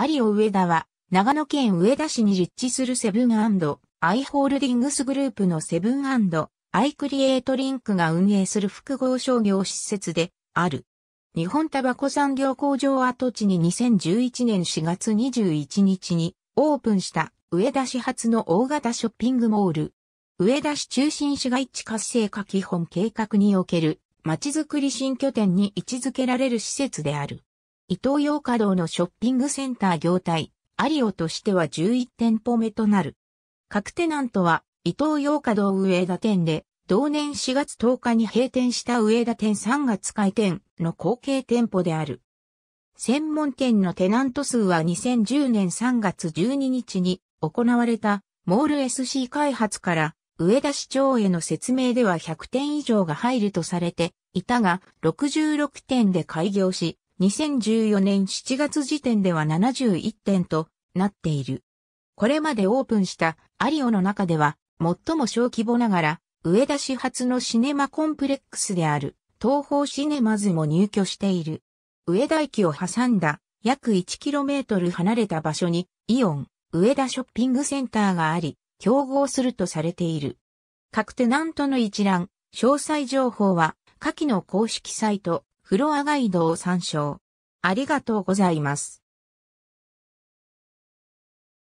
アリオ上田は、長野県上田市に立地するセブンアイ・ホールディングスグループのセブンアイ・クリエイトリンクが運営する複合商業施設である。日本タバコ産業工場跡地に2011年4月21日にオープンした上田市発の大型ショッピングモール。上田市中心市街地活性化基本計画における街づくり新拠点に位置づけられる施設である。伊東洋華堂のショッピングセンター業態、アリオとしては11店舗目となる。各テナントは、伊東洋華堂上田店で、同年4月10日に閉店した上田店3月開店の後継店舗である。専門店のテナント数は2010年3月12日に行われたモール SC 開発から上田市長への説明では100点以上が入るとされていたが66点で開業し2014年7月時点では71店となっている。これまでオープンしたアリオの中では最も小規模ながら上田市発のシネマコンプレックスである東方シネマズも入居している。上田駅を挟んだ約 1km 離れた場所にイオン、上田ショッピングセンターがあり、競合するとされている。各テナントの一覧、詳細情報は下記の公式サイト、フロアガイドを参照。ありがとうございます。